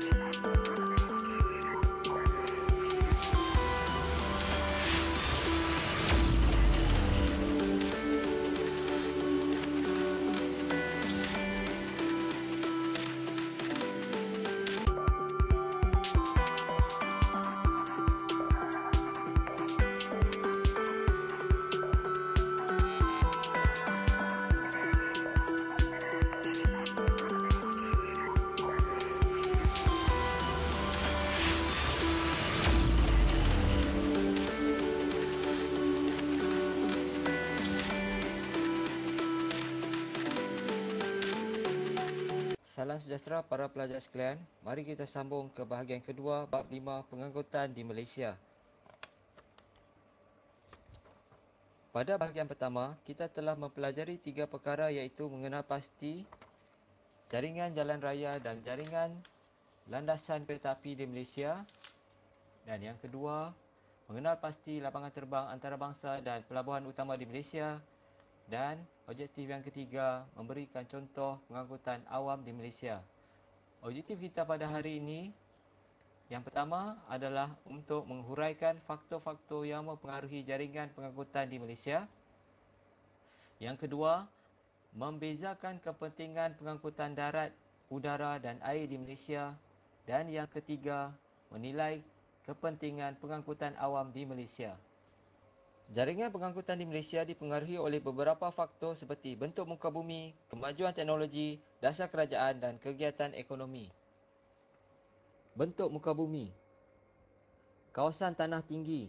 Thank you. Salam sejahtera para pelajar sekalian. Mari kita sambung ke bahagian kedua bab lima pengangkutan di Malaysia. Pada bahagian pertama, kita telah mempelajari tiga perkara iaitu mengenal pasti jaringan jalan raya dan jaringan landasan kereta api di Malaysia. Dan yang kedua, mengenal pasti lapangan terbang antarabangsa dan pelabuhan utama di Malaysia dan objektif yang ketiga memberikan contoh pengangkutan awam di Malaysia. Objektif kita pada hari ini yang pertama adalah untuk menghuraikan faktor-faktor yang mempengaruhi jaringan pengangkutan di Malaysia. Yang kedua, membezakan kepentingan pengangkutan darat, udara dan air di Malaysia dan yang ketiga, menilai kepentingan pengangkutan awam di Malaysia. Jaringan pengangkutan di Malaysia dipengaruhi oleh beberapa faktor seperti bentuk muka bumi, kemajuan teknologi, dasar kerajaan dan kegiatan ekonomi. Bentuk muka bumi Kawasan tanah tinggi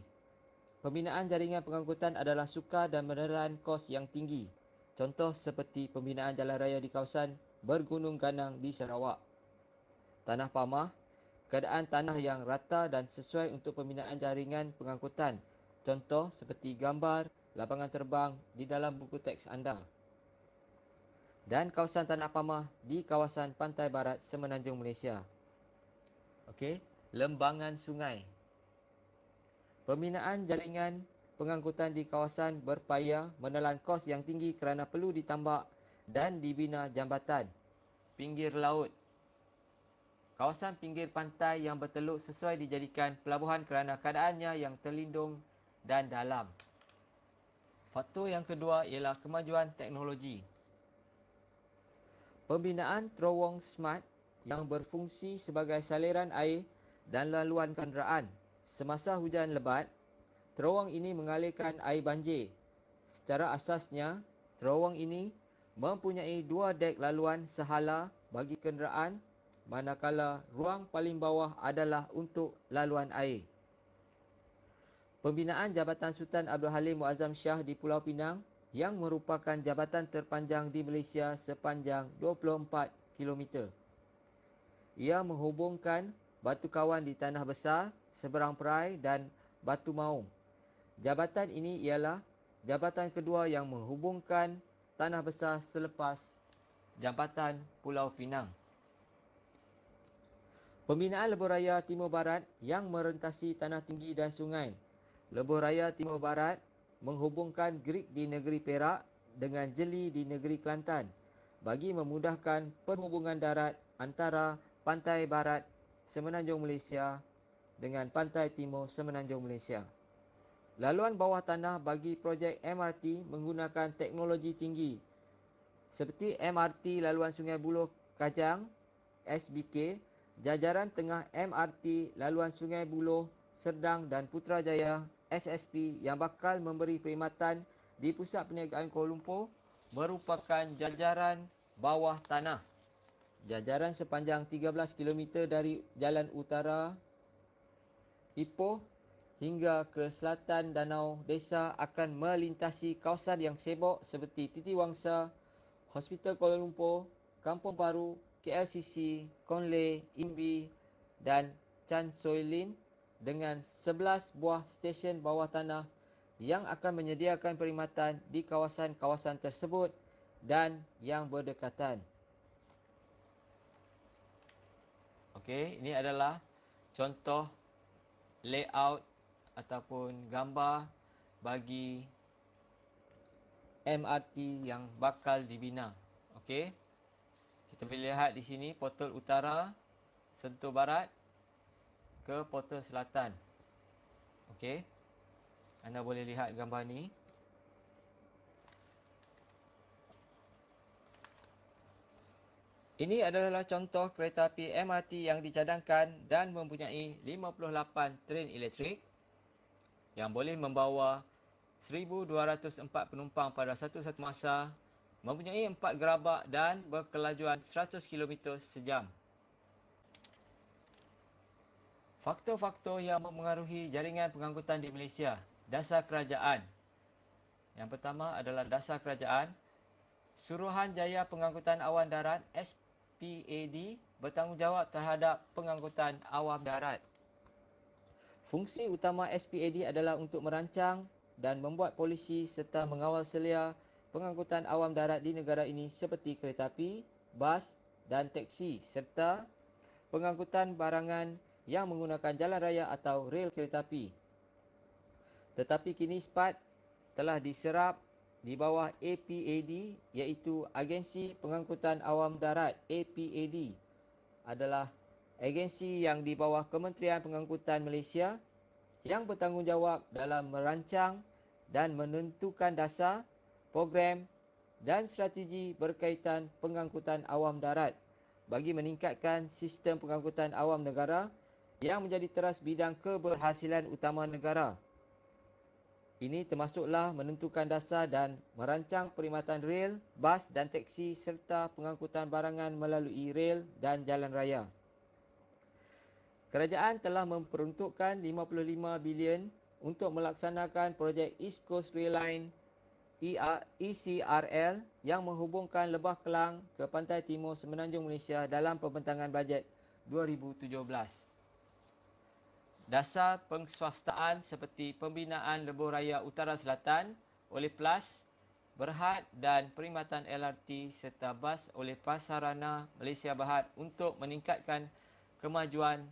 Pembinaan jaringan pengangkutan adalah suka dan meneran kos yang tinggi. Contoh seperti pembinaan jalan raya di kawasan bergunung ganang di Sarawak. Tanah pamah Keadaan tanah yang rata dan sesuai untuk pembinaan jaringan pengangkutan Contoh seperti gambar lapangan terbang di dalam buku teks anda. Dan kawasan tanah pamah di kawasan pantai barat semenanjung Malaysia. Okey, lembangan sungai. Pembinaan jaringan pengangkutan di kawasan berpaya menelan kos yang tinggi kerana perlu ditambak dan dibina jambatan. Pinggir laut. Kawasan pinggir pantai yang berteluk sesuai dijadikan pelabuhan kerana keadaannya yang terlindung dan dalam. Faktor yang kedua ialah kemajuan teknologi. Pembinaan terowong smart yang berfungsi sebagai saliran air dan laluan kenderaan semasa hujan lebat, terowong ini mengalirkan air banjir. Secara asasnya, terowong ini mempunyai dua dek laluan sehala bagi kenderaan manakala ruang paling bawah adalah untuk laluan air. Pembinaan Jabatan Sultan Abdul Halim Muazzam Shah di Pulau Pinang yang merupakan jabatan terpanjang di Malaysia sepanjang 24 km. Ia menghubungkan Batu Kawan di Tanah Besar, Seberang Perai dan Batu Maung. Jabatan ini ialah jabatan kedua yang menghubungkan Tanah Besar selepas Jabatan Pulau Pinang. Pembinaan Lebuh Raya Timur Barat yang merentasi tanah tinggi dan sungai Lebuh Raya Timur Barat menghubungkan Greek di negeri Perak dengan Jeli di negeri Kelantan bagi memudahkan perhubungan darat antara pantai barat Semenanjung Malaysia dengan pantai timur Semenanjung Malaysia. Laluan bawah tanah bagi projek MRT menggunakan teknologi tinggi seperti MRT Laluan Sungai Buloh Kajang SBK, jajaran tengah MRT Laluan Sungai Buloh Serdang dan Putrajaya SSP yang bakal memberi perkhidmatan di Pusat Perniagaan Kuala Lumpur merupakan jajaran bawah tanah. Jajaran sepanjang 13 km dari Jalan Utara Ipoh hingga ke selatan danau desa akan melintasi kawasan yang sibuk seperti Titi Wangsa, Hospital Kuala Lumpur, Kampung Baru, KLCC, Konle, Imbi dan Chan Soi Lin dengan 11 buah stesen bawah tanah yang akan menyediakan perkhidmatan di kawasan-kawasan tersebut dan yang berdekatan. Okey, ini adalah contoh layout ataupun gambar bagi MRT yang bakal dibina. Okey. Kita boleh lihat di sini portal utara, sentuh barat ke portal selatan. Okey. Anda boleh lihat gambar ni. Ini adalah contoh kereta api MRT yang dicadangkan dan mempunyai 58 tren elektrik yang boleh membawa 1,204 penumpang pada satu-satu masa, mempunyai 4 gerabak dan berkelajuan 100 km sejam faktor-faktor yang mempengaruhi jaringan pengangkutan di Malaysia dasar kerajaan yang pertama adalah dasar kerajaan suruhan jaya pengangkutan awam darat SPAD bertanggungjawab terhadap pengangkutan awam darat fungsi utama SPAD adalah untuk merancang dan membuat polisi serta mengawal selia pengangkutan awam darat di negara ini seperti kereta api, bas dan teksi serta pengangkutan barangan yang menggunakan jalan raya atau rel kereta api. Tetapi kini SPAD telah diserap di bawah APAD iaitu Agensi Pengangkutan Awam Darat APAD adalah agensi yang di bawah Kementerian Pengangkutan Malaysia yang bertanggungjawab dalam merancang dan menentukan dasar, program dan strategi berkaitan pengangkutan awam darat bagi meningkatkan sistem pengangkutan awam negara yang menjadi teras bidang keberhasilan utama negara. Ini termasuklah menentukan dasar dan merancang perkhidmatan rel, bas dan teksi serta pengangkutan barangan melalui rel dan jalan raya. Kerajaan telah memperuntukkan 55 bilion untuk melaksanakan projek East Coast Rail Line ECRL e yang menghubungkan Lebah Kelang ke Pantai Timur Semenanjung Malaysia dalam pembentangan bajet 2017 dasar pengswastaan seperti pembinaan lebuh raya utara selatan oleh PLAS, Berhad dan perkhidmatan LRT serta bas oleh Pasarana Malaysia Berhad untuk meningkatkan kemajuan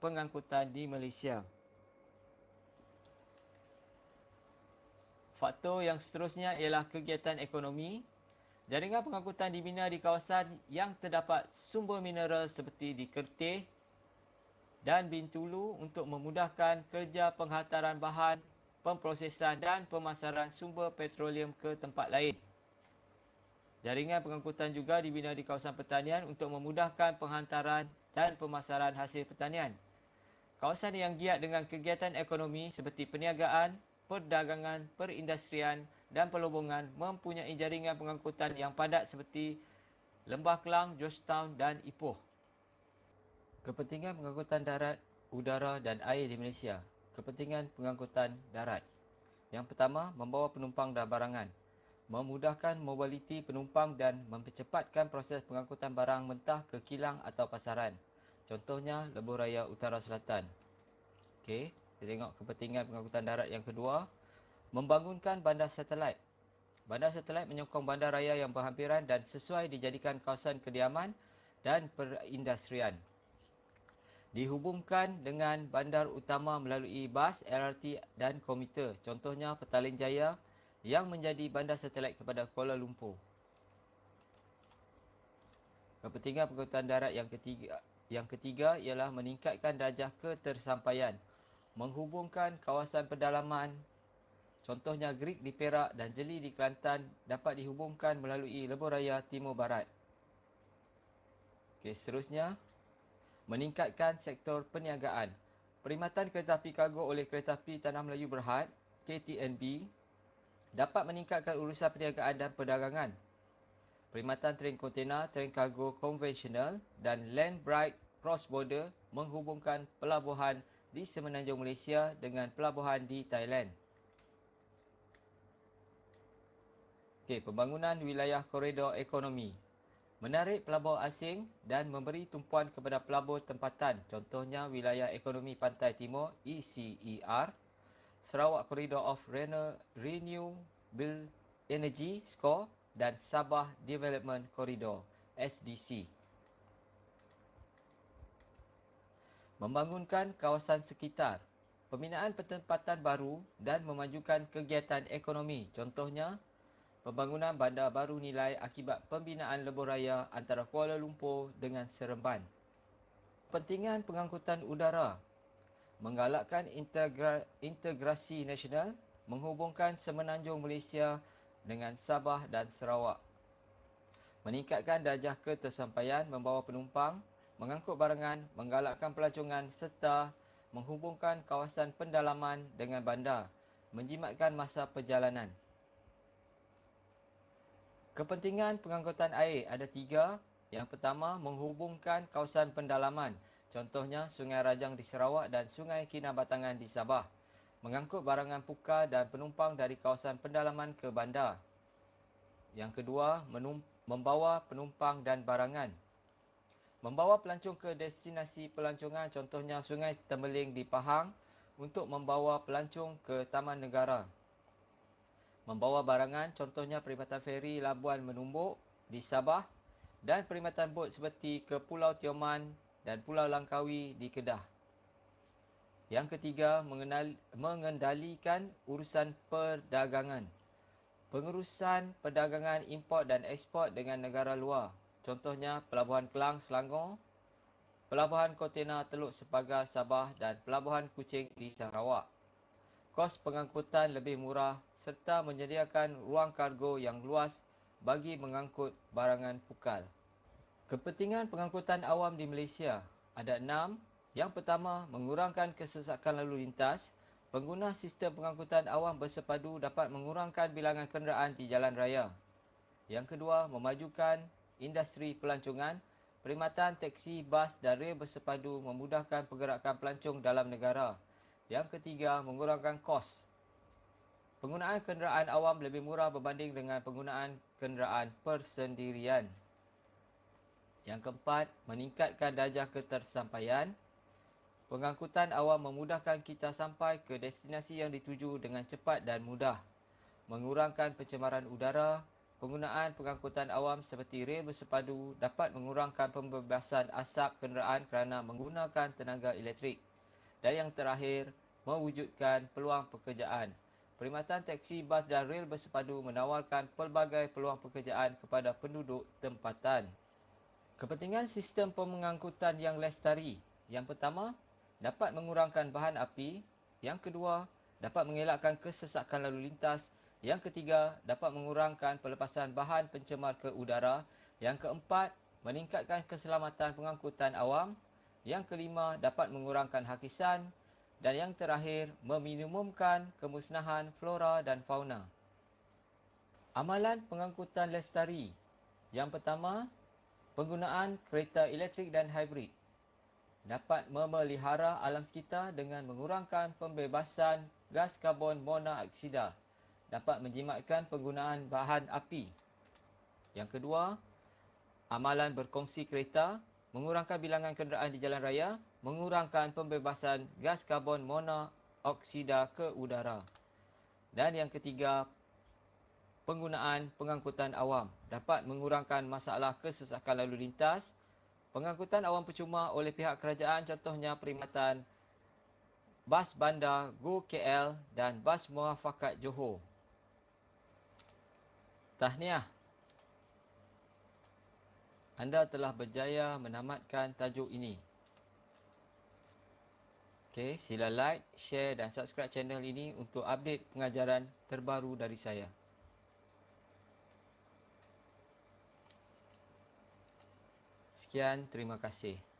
pengangkutan di Malaysia. Faktor yang seterusnya ialah kegiatan ekonomi. Jaringan pengangkutan dibina di kawasan yang terdapat sumber mineral seperti di Kertih, dan Bintulu untuk memudahkan kerja penghantaran bahan, pemprosesan dan pemasaran sumber petroleum ke tempat lain. Jaringan pengangkutan juga dibina di kawasan pertanian untuk memudahkan penghantaran dan pemasaran hasil pertanian. Kawasan yang giat dengan kegiatan ekonomi seperti perniagaan, perdagangan, perindustrian dan pelobongan mempunyai jaringan pengangkutan yang padat seperti Lembah Kelang, Georgetown dan Ipoh. Kepentingan pengangkutan darat, udara dan air di Malaysia. Kepentingan pengangkutan darat. Yang pertama, membawa penumpang dan barangan. Memudahkan mobiliti penumpang dan mempercepatkan proses pengangkutan barang mentah ke kilang atau pasaran. Contohnya, Lebuh Raya Utara Selatan. Okey, kita tengok kepentingan pengangkutan darat yang kedua. Membangunkan bandar satelit. Bandar satelit menyokong bandar raya yang berhampiran dan sesuai dijadikan kawasan kediaman dan perindustrian dihubungkan dengan bandar utama melalui bas, LRT dan komuter. Contohnya Petalin Jaya yang menjadi bandar satelit kepada Kuala Lumpur. Kepentingan pengangkutan darat yang ketiga yang ketiga ialah meningkatkan darjah ketersampaian menghubungkan kawasan pedalaman contohnya Greek di Perak dan Jeli di Kelantan dapat dihubungkan melalui lebuh raya timur barat. Okey, seterusnya meningkatkan sektor perniagaan. Perkhidmatan kereta api kargo oleh Kereta Api Tanah Melayu Berhad, KTNB, dapat meningkatkan urusan perniagaan dan perdagangan. Perkhidmatan tren kontena, tren kargo konvensional dan land bright cross border menghubungkan pelabuhan di semenanjung Malaysia dengan pelabuhan di Thailand. Okay, pembangunan wilayah koridor ekonomi menarik pelabur asing dan memberi tumpuan kepada pelabur tempatan contohnya wilayah ekonomi pantai timur ECER Sarawak Corridor of Renewable Energy Score dan Sabah Development Corridor SDC membangunkan kawasan sekitar pembinaan pertempatan baru dan memajukan kegiatan ekonomi contohnya pembangunan bandar baru nilai akibat pembinaan lebuh raya antara Kuala Lumpur dengan Seremban. Pentingan pengangkutan udara menggalakkan integra- integrasi nasional menghubungkan semenanjung Malaysia dengan Sabah dan Sarawak. Meningkatkan darjah ketersampaian membawa penumpang, mengangkut barangan, menggalakkan pelancongan serta menghubungkan kawasan pendalaman dengan bandar, menjimatkan masa perjalanan. Kepentingan pengangkutan air ada tiga. Yang pertama, menghubungkan kawasan pendalaman. Contohnya, Sungai Rajang di Sarawak dan Sungai Kinabatangan di Sabah. Mengangkut barangan puka dan penumpang dari kawasan pendalaman ke bandar. Yang kedua, membawa penumpang dan barangan. Membawa pelancong ke destinasi pelancongan, contohnya Sungai Temeling di Pahang, untuk membawa pelancong ke Taman Negara membawa barangan contohnya perkhidmatan feri Labuan Menumbuk di Sabah dan perkhidmatan bot seperti ke Pulau Tioman dan Pulau Langkawi di Kedah. Yang ketiga, mengenal, mengendalikan urusan perdagangan. Pengurusan perdagangan import dan ekspor dengan negara luar. Contohnya, Pelabuhan Kelang, Selangor, Pelabuhan Kotena, Teluk Sepaga Sabah dan Pelabuhan Kucing di Sarawak kos pengangkutan lebih murah serta menyediakan ruang kargo yang luas bagi mengangkut barangan pukal. Kepentingan pengangkutan awam di Malaysia ada enam. Yang pertama, mengurangkan kesesakan lalu lintas. Pengguna sistem pengangkutan awam bersepadu dapat mengurangkan bilangan kenderaan di jalan raya. Yang kedua, memajukan industri pelancongan. Perkhidmatan teksi, bas dan rail bersepadu memudahkan pergerakan pelancong dalam negara. Yang ketiga, mengurangkan kos. Penggunaan kenderaan awam lebih murah berbanding dengan penggunaan kenderaan persendirian. Yang keempat, meningkatkan darjah ketersampaian. Pengangkutan awam memudahkan kita sampai ke destinasi yang dituju dengan cepat dan mudah. Mengurangkan pencemaran udara, penggunaan pengangkutan awam seperti rel bersepadu dapat mengurangkan pembebasan asap kenderaan kerana menggunakan tenaga elektrik dan yang terakhir mewujudkan peluang pekerjaan. Perkhidmatan teksi, bas dan rel bersepadu menawarkan pelbagai peluang pekerjaan kepada penduduk tempatan. Kepentingan sistem pemengangkutan yang lestari. Yang pertama, dapat mengurangkan bahan api. Yang kedua, dapat mengelakkan kesesakan lalu lintas. Yang ketiga, dapat mengurangkan pelepasan bahan pencemar ke udara. Yang keempat, meningkatkan keselamatan pengangkutan awam. Yang kelima, dapat mengurangkan hakisan. Dan yang terakhir, meminimumkan kemusnahan flora dan fauna. Amalan pengangkutan lestari. Yang pertama, penggunaan kereta elektrik dan hybrid Dapat memelihara alam sekitar dengan mengurangkan pembebasan gas karbon monoksida. Dapat menjimatkan penggunaan bahan api. Yang kedua, amalan berkongsi kereta mengurangkan bilangan kenderaan di jalan raya, mengurangkan pembebasan gas karbon monoksida ke udara. Dan yang ketiga, penggunaan pengangkutan awam dapat mengurangkan masalah kesesakan lalu lintas. Pengangkutan awam percuma oleh pihak kerajaan contohnya perkhidmatan bas bandar Go KL dan bas Muafakat Johor. Tahniah. Anda telah berjaya menamatkan tajuk ini. Okay, sila like, share dan subscribe channel ini untuk update pengajaran terbaru dari saya. Sekian, terima kasih.